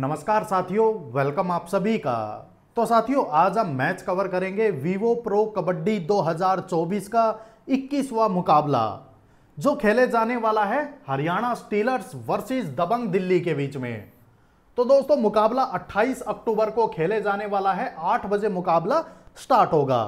नमस्कार साथियों वेलकम आप सभी का तो साथियों आज हम मैच कवर करेंगे वीवो प्रो कबड्डी 2024 का 21वां मुकाबला जो खेले जाने वाला है हरियाणा स्टीलर्स वर्सेस दबंग दिल्ली के बीच में तो दोस्तों मुकाबला 28 अक्टूबर को खेले जाने वाला है 8 बजे मुकाबला स्टार्ट होगा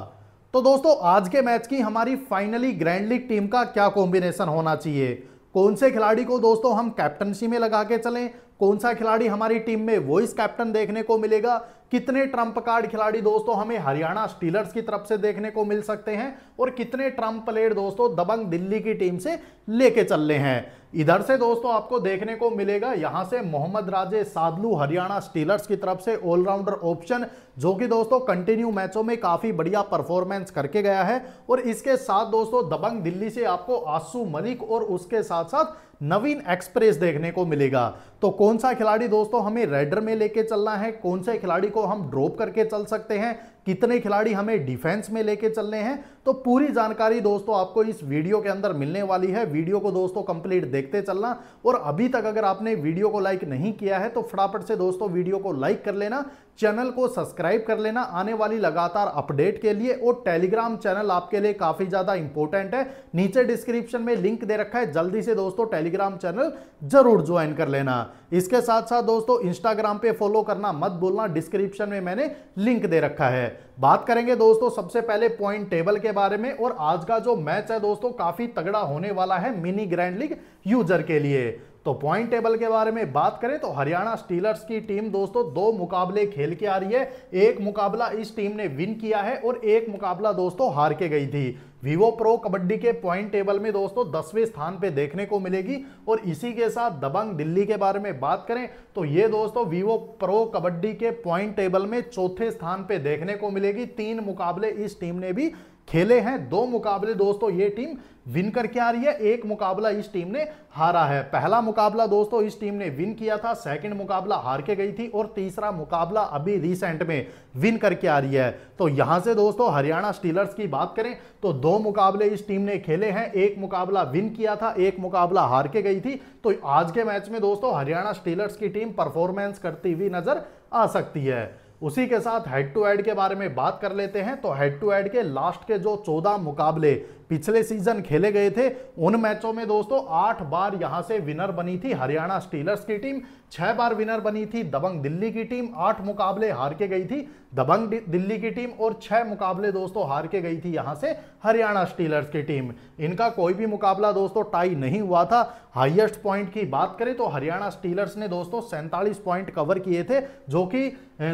तो दोस्तों आज के मैच की हमारी फाइनली ग्रैंड लीग टीम का क्या कॉम्बिनेशन होना चाहिए कौन से खिलाड़ी को दोस्तों हम कैप्टनशी में लगा के चलें कौन सा खिलाड़ी हमारी टीम में वॉइस कैप्टन देखने को मिलेगा कितने ट्रंप कार्ड खिलाड़ी दोस्तों हमें हरियाणा स्टीलर्स की तरफ से देखने को मिल सकते हैं और कितने ट्रंप प्लेयर दोस्तों दबंग दिल्ली की टीम से लेके चल रहे हैं इधर से दोस्तों आपको देखने को मिलेगा यहां से Mohammadreza Shadloui Haryana Steelers की तरफ से ऑलराउंडर ऑप्शन जो कि दोस्तों कंटिन्यू मैचों में काफी बढ़िया परफॉर्मेंस करके गया है और इसके साथ दोस्तों दबंग दिल्ली से आपको आसू मलिक और उसके साथ साथ नवीन एक्सप्रेस देखने को मिलेगा तो कौन सा खिलाड़ी दोस्तों हमें रेडर में लेके चलना है कौन से खिलाड़ी को को हम ड्रॉप करके चल सकते हैं कितने खिलाड़ी हमें डिफेंस में लेके चलने हैं तो पूरी जानकारी दोस्तों आपको इस वीडियो के अंदर मिलने वाली है वीडियो को दोस्तों कंप्लीट देखते चलना और अभी तक अगर आपने वीडियो को लाइक नहीं किया है तो फटाफट से दोस्तों वीडियो को लाइक कर लेना चैनल को सब्सक्राइब कर लेना आने वाली लगातार अपडेट के लिए और टेलीग्राम चैनल आपके लिए काफी ज्यादा इंपॉर्टेंट है नीचे डिस्क्रिप्शन में लिंक दे रखा है जल्दी से दोस्तों टेलीग्राम चैनल जरूर ज्वाइन कर लेना इसके साथ साथ दोस्तों इंस्टाग्राम पे फॉलो करना मत बोलना डिस्क्रिप्शन में मैंने लिंक दे रखा है है बात करेंगे दोस्तों सबसे पहले पॉइंट टेबल के बारे में और आज का जो मैच है दोस्तों काफी तगड़ा होने वाला है मिनी ग्रैंड लीग यूजर के लिए तो पॉइंट टेबल के बारे में बात करें तो हरियाणा स्टीलर्स की टीम दोस्तों दो मुकाबले खेल के आ रही है एक मुकाबला इस टीम ने विन किया है और एक मुकाबला दोस्तों हार के गई थी वीवो प्रो कबड्डी के पॉइंट टेबल में दोस्तों दसवें स्थान पे देखने को मिलेगी और इसी के साथ दबंग दिल्ली के बारे में बात करें तो ये दोस्तों वीवो प्रो कबड्डी के पॉइंट टेबल में चौथे स्थान पे देखने को मिलेगी तीन मुकाबले इस टीम ने भी खेले हैं दो मुकाबले दोस्तों ये टीम विन करके आ रही है एक मुकाबला इस टीम ने हारा है पहला मुकाबला दोस्तों इस टीम ने विन किया था सेकंड मुकाबला हार के गई थी और तीसरा मुकाबला अभी रिसेंट में विन करके आ रही है तो यहां से दोस्तों हरियाणा स्टीलर्स की बात करें तो दो मुकाबले इस टीम ने खेले हैं एक मुकाबला विन किया था एक मुकाबला हार के गई थी तो आज के मैच में दोस्तों हरियाणा स्टीलर्स की टीम परफॉर्मेंस करती हुई नजर आ सकती है उसी के साथ हेड टू हेड के बारे में बात कर लेते हैं तो हेड टू हेड के लास्ट के जो चौदह मुकाबले पिछले सीजन खेले गए थे उन मैचों में दोस्तों आठ बार यहां से विनर बनी थी हरियाणा स्टीलर्स की टीम छह बार विनर बनी थी दबंग दिल्ली की टीम आठ मुकाबले हार के गई थी दबंग दिल्ली की टीम और छह मुकाबले दोस्तों हार के गई थी यहां से हरियाणा स्टीलर्स की टीम इनका कोई भी मुकाबला दोस्तों टाई नहीं हुआ था हाईएस्ट पॉइंट की बात करें तो हरियाणा स्टीलर्स ने दोस्तों सैंतालीस पॉइंट कवर किए थे जो कि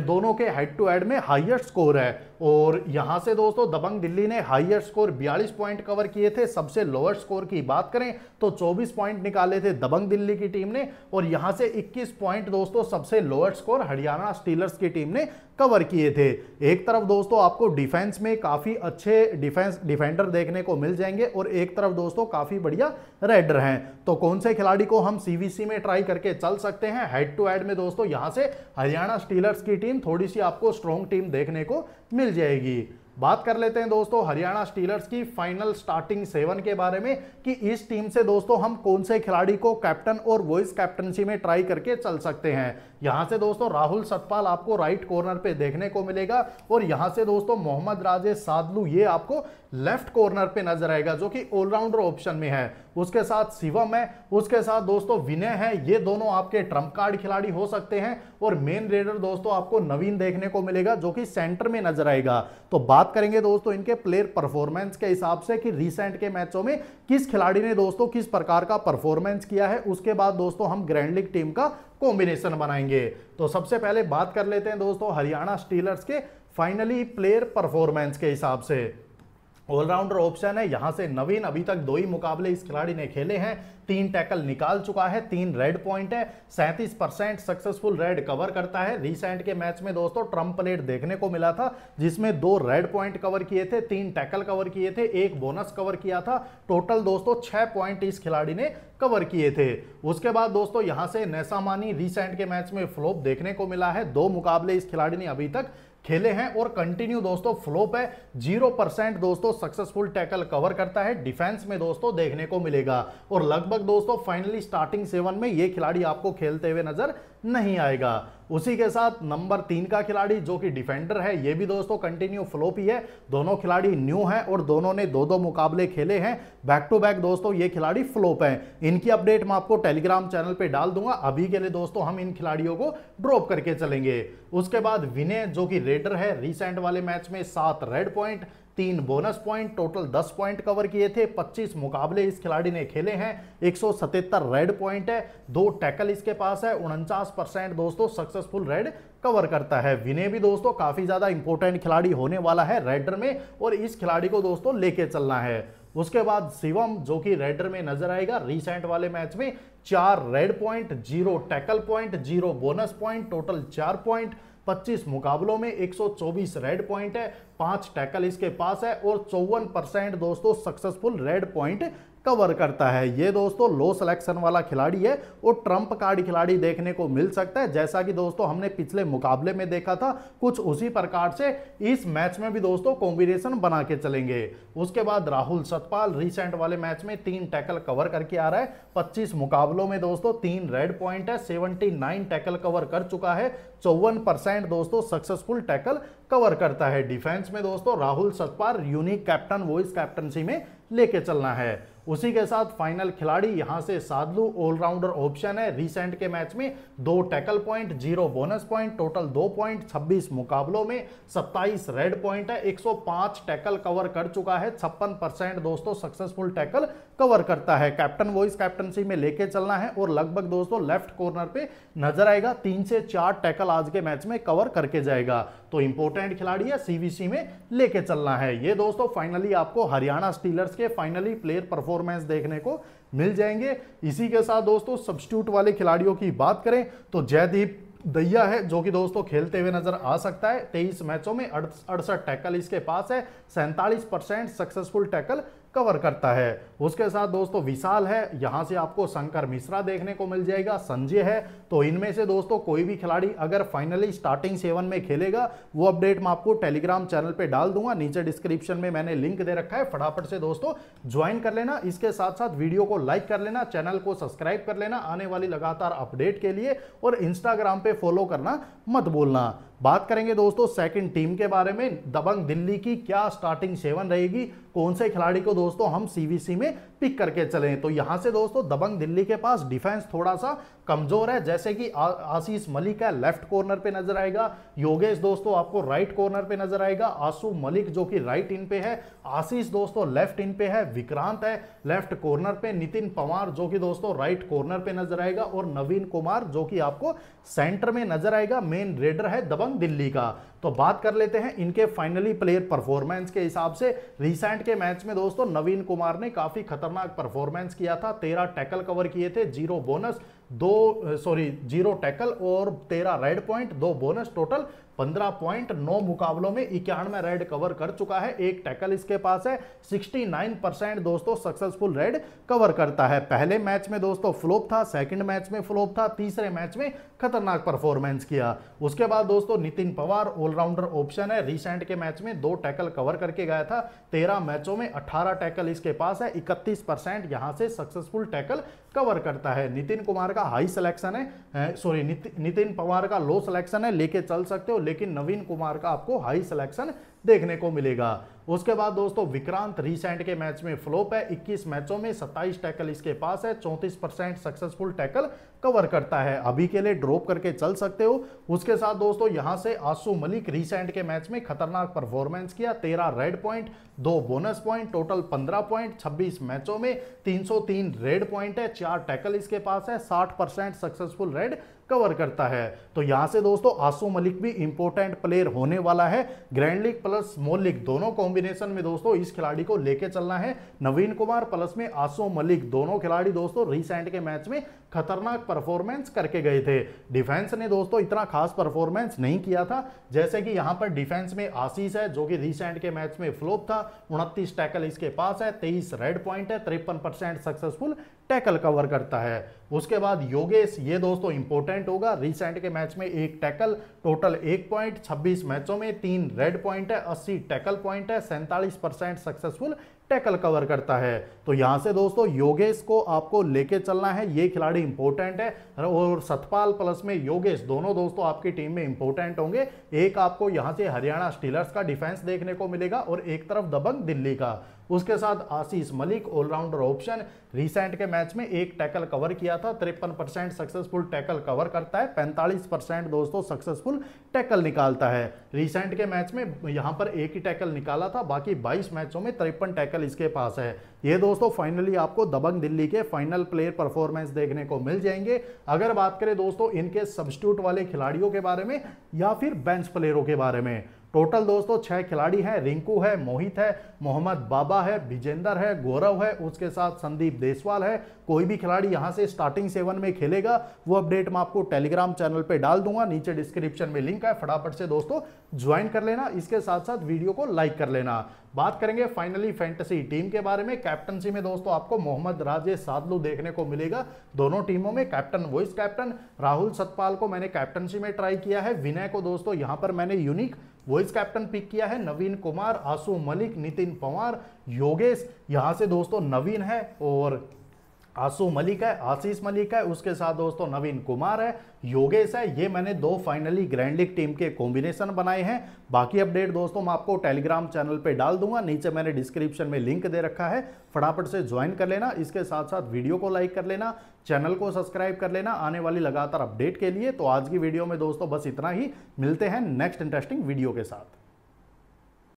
दोनों के हेड टू हेड में हाइएस्ट स्कोर है और यहां से दोस्तों दबंग दिल्ली ने हाइयर स्कोर 42 पॉइंट कवर किए थे सबसे लोअर स्कोर की बात करें तो 24 पॉइंट निकाले थे दबंग दिल्ली की टीम ने और यहां से 21 पॉइंट दोस्तों सबसे लोअर स्कोर हरियाणा स्टीलर्स की टीम ने कवर किए थे एक तरफ दोस्तों आपको डिफेंस में काफ़ी अच्छे डिफेंस डिफेंडर देखने को मिल जाएंगे और एक तरफ दोस्तों काफ़ी बढ़िया रेडर हैं तो कौन से खिलाड़ी को हम सी में ट्राई करके चल सकते हैं हेड टू हेड में दोस्तों यहां से हरियाणा स्टीलर्स की टीम थोड़ी सी आपको स्ट्रॉन्ग टीम देखने को मिल मिल जाएगी बात कर लेते हैं दोस्तों हरियाणा स्टीलर्स की फाइनल स्टार्टिंग सेवन के बारे में कि इस टीम से दोस्तों हम कौन से खिलाड़ी को कैप्टन और वॉइस कैप्टनसी में ट्राई करके चल सकते हैं यहां से दोस्तों राहुल सतपाल आपको राइट कॉर्नर पे देखने को मिलेगा और यहां से दोस्तों मोहम्मद राजे सादलू ये आपको लेफ्ट कॉर्नर पे नजर आएगा जो कि ऑलराउंडर ऑप्शन में है उसके साथ शिवम है उसके साथ दोस्तों विनय है ये दोनों आपके ट्रम्प कार्ड खिलाड़ी हो सकते हैं और मेन रेडर दोस्तों आपको नवीन देखने को मिलेगा जो कि सेंटर में नजर आएगा तो बात करेंगे दोस्तों इनके प्लेयर परफॉर्मेंस के हिसाब से कि रिसेंट के मैचों में किस खिलाड़ी ने दोस्तों किस प्रकार का परफॉर्मेंस किया है उसके बाद दोस्तों हम ग्रैंड लीग टीम का कॉम्बिनेशन बनाएंगे तो सबसे पहले बात कर लेते हैं दोस्तों हरियाणा स्टीलर्स के फाइनली प्लेयर परफॉर्मेंस के हिसाब से ऑलराउंडर ऑप्शन है यहां से नवीन अभी तक दो ही मुकाबले इस खिलाड़ी ने खेले हैं तीन टैकल निकाल चुका है तीन रेड पॉइंट है सैंतीस परसेंट सक्सेसफुल रेड कवर करता है रिसेंट के मैच में दोस्तों ट्रम्प प्लेट देखने को मिला था जिसमें दो रेड पॉइंट कवर किए थे तीन टैकल कवर किए थे एक बोनस कवर किया था टोटल दोस्तों छह पॉइंट इस खिलाड़ी ने कवर किए थे उसके बाद दोस्तों यहां से नैसामानी रिसेंट के मैच में फ्लोप देखने को मिला है दो मुकाबले इस खिलाड़ी ने अभी तक खेले हैं और कंटिन्यू दोस्तों फ्लोप है जीरो परसेंट दोस्तों सक्सेसफुल टैकल कवर करता है डिफेंस में दोस्तों देखने को मिलेगा और लगभग दोस्तों फाइनली स्टार्टिंग सेवन में ये खिलाड़ी आपको खेलते हुए नजर नहीं आएगा उसी के साथ नंबर तीन का खिलाड़ी जो कि डिफेंडर है ये भी दोस्तों कंटिन्यू फ्लोप ही है दोनों खिलाड़ी न्यू हैं और दोनों ने दो दो मुकाबले खेले हैं बैक टू बैक दोस्तों ये खिलाड़ी फ्लोप हैं इनकी अपडेट मैं आपको टेलीग्राम चैनल पे डाल दूंगा अभी के लिए दोस्तों हम इन खिलाड़ियों को ड्रॉप करके चलेंगे उसके बाद विनय जो कि रेडर है रिसेंट वाले मैच में सात रेड पॉइंट तीन बोनस पॉइंट टोटल दस पॉइंट कवर किए थे पच्चीस मुकाबले इस खिलाड़ी ने खेले हैं एक रेड पॉइंट है दो टैकल इसके पास है उनचास परसेंट दोस्तों सक्सेसफुल रेड कवर करता है विनय भी दोस्तों काफी ज्यादा इंपॉर्टेंट खिलाड़ी होने वाला है रेडर में और इस खिलाड़ी को दोस्तों लेके चलना है उसके बाद शिवम जो कि रेडर में नजर आएगा रिसेंट वाले मैच में चार raid point zero tackle point zero bonus point total चार पॉइंट 25 मुकाबलों में 124 रेड पॉइंट है पांच टैकल इसके पास है और चौवन परसेंट दोस्तों सक्सेसफुल रेड पॉइंट कवर करता है ये दोस्तों लो सिलेक्शन वाला खिलाड़ी है और ट्रम्प कार्ड खिलाड़ी देखने को मिल सकता है जैसा कि दोस्तों हमने पिछले मुकाबले में देखा था कुछ उसी प्रकार से इस मैच में भी दोस्तों कॉम्बिनेशन बना के चलेंगे उसके बाद राहुल सतपाल रिसेंट वाले मैच में तीन टैकल कवर करके आ रहा है पच्चीस मुकाबलों में दोस्तों तीन रेड पॉइंट है सेवेंटी टैकल कवर कर चुका है चौवन दोस्तों सक्सेसफुल टैकल कवर करता है डिफेंस में दोस्तों Rahul Satpal unique captain vice captaincy में लेके चलना है उसी के साथ फाइनल खिलाड़ी यहां से सादलू ऑलराउंडर ऑप्शन है रिसेंट के मैच में दो tackle point zero bonus point total दो पॉइंट छब्बीस मुकाबलों में सत्ताईस रेड पॉइंट है पांच टैकल कवर कर चुका है छप्पन परसेंट दोस्तों सक्सेसफुल टैकल कवर करता है कैप्टन वॉइस कैप्टनसी में लेके चलना है और लगभग दोस्तों लेफ्ट कॉर्नर पे नजर आएगा तीन से चार टैकल आज के मैच में कवर करके जाएगा तो इंपोर्टेंट खिलाड़ी है सीवीसी में लेके चलना है ये दोस्तों फाइनली आपको हरियाणा स्टीलर्स के फाइनली प्लेयर परफॉर्मेंस देखने को मिल जाएंगे इसी के साथ दोस्तों सब्सटीट्यूट वाले खिलाड़ियों की बात करें तो जयदीप दैया है जो कि दोस्तों खेलते हुए नजर आ सकता है 23 मैचों में अड़सठ टैकल इसके पास है सैंतालीस परसेंट सक्सेसफुल टैकल कवर करता है उसके साथ दोस्तों विशाल है यहां से आपको शंकर मिश्रा देखने को मिल जाएगा संजय है तो इनमें से दोस्तों कोई भी खिलाड़ी अगर फाइनली स्टार्टिंग सेवन में खेलेगा वो अपडेट मैं आपको टेलीग्राम चैनल पे डाल दूंगा नीचे डिस्क्रिप्शन में मैंने लिंक दे रखा है फटाफट से दोस्तों ज्वाइन कर लेना इसके साथ साथ वीडियो को लाइक कर लेना चैनल को सब्सक्राइब कर लेना आने वाली लगातार अपडेट के लिए और इंस्टाग्राम पर फॉलो करना मत बोलना बात करेंगे दोस्तों सेकंड टीम के बारे में दबंग दिल्ली की क्या स्टार्टिंग सेवन रहेगी कौन से खिलाड़ी को दोस्तों हम सीवीसी में पिक करके चले तो यहां से दोस्तों दबंग दिल्ली के पास डिफेंस थोड़ा सा कमजोर है जैसे कि आशीष मलिक है लेफ्ट कॉर्नर पे नजर आएगा योगेश दोस्तों आपको राइट कॉर्नर पे नजर आएगा आसू मलिक जो कि राइट इन पे है आशीष दोस्तों लेफ्ट इन पे है विक्रांत है लेफ्ट कॉर्नर पे नितिन पवार जो कि दोस्तों राइट कॉर्नर पे नजर आएगा और नवीन कुमार जो कि आपको सेंटर में नजर आएगा मेन रेडर है दबंग कौन दिल्ली का तो बात कर लेते हैं इनके फाइनली प्लेयर परफॉर्मेंस के हिसाब से रिसेंट के मैच में दोस्तों नवीन कुमार ने काफी खतरनाक परफॉर्मेंस किया था तेरह टैकल कवर किए थे जीरो बोनस दो सॉरी जीरो टैकल और तेरह रेड पॉइंट दो बोनस टोटल पंद्रह पॉइंट नौ मुकाबलों में इक्यानवे रेड कवर कर चुका है एक टैकल इसके पास है नाइन परसेंट दोस्तों सक्सेसफुल रेड कवर करता है पहले मैच में दोस्तों फ्लोप था सेकंड मैच में फ्लोप था तीसरे मैच में खतरनाक परफॉर्मेंस किया उसके बाद दोस्तों नितिन पवार ऑलराउंडर ऑप्शन है रिसेंट के मैच में दो टैकल कवर करके गया था तेरह मैचों में अठारह टैकल इसके पास है इकतीस परसेंट यहां से सक्सेसफुल टैकल कवर करता है नितिन कुमार का हाई सिलेक्शन है सॉरी नितिन पवार का लो सिलेक्शन है लेके चल सकते हो लेकिन नवीन कुमार का आपको हाई सिलेक्शन देखने को मिलेगा उसके बाद दोस्तों विक्रांत रिसेंट के मैच में फ्लोप है 21 मैचों में 27 टैकल इसके पास है 34 परसेंट सक्सेसफुल टैकल कवर करता है अभी के लिए ड्रॉप करके चल सकते हो उसके साथ दोस्तों यहां से आसू मलिक रिसेंट के मैच में खतरनाक परफॉर्मेंस किया तेरह रेड पॉइंट दो बोनस पॉइंट टोटल पंद्रह पॉइंट छब्बीस मैचों में 303 रेड पॉइंट है चार टैकल इसके पास है साठ सक्सेसफुल रेड कवर करता है तो यहाँ से दोस्तों आसू मलिक भी इंपोर्टेंट प्लेयर होने वाला है ग्रैंड लीग प्लस मोलिक लीग दोनों कॉम्बिनेशन में दोस्तों इस खिलाड़ी को लेके चलना है नवीन कुमार प्लस में आसू मलिक दोनों खिलाड़ी दोस्तों रिसेंट के मैच में खतरनाक परफॉर्मेंस करके गए थे डिफेंस ने दोस्तों इतना खास परफॉर्मेंस नहीं किया था जैसे कि यहाँ पर डिफेंस में आशीष है जो कि रिसेंट के मैच में फ्लोप था उनतीस टैकल इसके पास है तेईस रेड पॉइंट है तिरपन सक्सेसफुल टैकल कवर करता है उसके बाद योगेश ये दोस्तों इंपॉर्टेंट होगा रिसेंट के मैच में एक टैकल टोटल एक पॉइंट 26 मैचों में तीन रेड पॉइंट है 80 टैकल पॉइंट है सैंतालीस परसेंट सक्सेसफुल टैकल कवर करता है तो यहाँ से दोस्तों योगेश को आपको लेके चलना है ये खिलाड़ी इंपॉर्टेंट है और सतपाल प्लस में योगेश दोनों दोस्तों आपकी टीम में इंपॉर्टेंट होंगे एक आपको यहाँ से हरियाणा स्टीलर्स का डिफेंस देखने को मिलेगा और एक तरफ दबंग दिल्ली का उसके साथ Ashish Malik all-rounder option recent के मैच में एक टैकल कवर किया था तिरपन परसेंट सक्सेसफुल टैकल कवर करता है पैंतालीस परसेंट दोस्तों सक्सेसफुल टैकल निकालता है रिसेंट के मैच में यहाँ पर एक ही टैकल निकाला था बाकी बाईस मैचों में तिरपन टैकल इसके पास है ये दोस्तों फाइनली आपको दबंग दिल्ली के फाइनल प्लेयर परफॉर्मेंस देखने को मिल जाएंगे अगर बात करें दोस्तों इनके सब्सिट्यूट वाले खिलाड़ियों के बारे में या फिर बेंच प्लेयरों के बारे में टोटल दोस्तों छह खिलाड़ी हैं रिंकू है मोहित है मोहम्मद बाबा है विजेंदर है गौरव है उसके साथ संदीप देसवाल है कोई भी खिलाड़ी यहां से स्टार्टिंग सेवन में खेलेगा वो अपडेट मैं आपको टेलीग्राम चैनल पे डाल दूंगा नीचे डिस्क्रिप्शन में लिंक है फटाफट से दोस्तों ज्वाइन कर लेना इसके साथ साथ वीडियो को लाइक कर लेना बात करेंगे फाइनली फैंटेसी टीम के बारे में कैप्टनसी में दोस्तों आपको मोहम्मद राजे सादलू देखने को मिलेगा दोनों टीमों में captain vice captain Rahul Satpal को मैंने कैप्टनसी में ट्राई किया है विनय को दोस्तों यहां पर मैंने यूनिक वॉइस कैप्टन पिक किया है नवीन कुमार आसू मलिक नितिन पंवार योगेश यहां से दोस्तों नवीन है और आसू मलिक है आशीष मलिक है उसके साथ दोस्तों नवीन कुमार है योगेश है ये मैंने दो फाइनली ग्रैंड लीग टीम के कॉम्बिनेशन बनाए हैं बाकी अपडेट दोस्तों मैं आपको टेलीग्राम चैनल पे डाल दूंगा नीचे मैंने डिस्क्रिप्शन में लिंक दे रखा है फटाफट से ज्वाइन कर लेना इसके साथ साथ वीडियो को लाइक कर लेना चैनल को सब्सक्राइब कर लेना आने वाली लगातार अपडेट के लिए तो आज की वीडियो में दोस्तों बस इतना ही मिलते हैं नेक्स्ट इंटरेस्टिंग वीडियो के साथ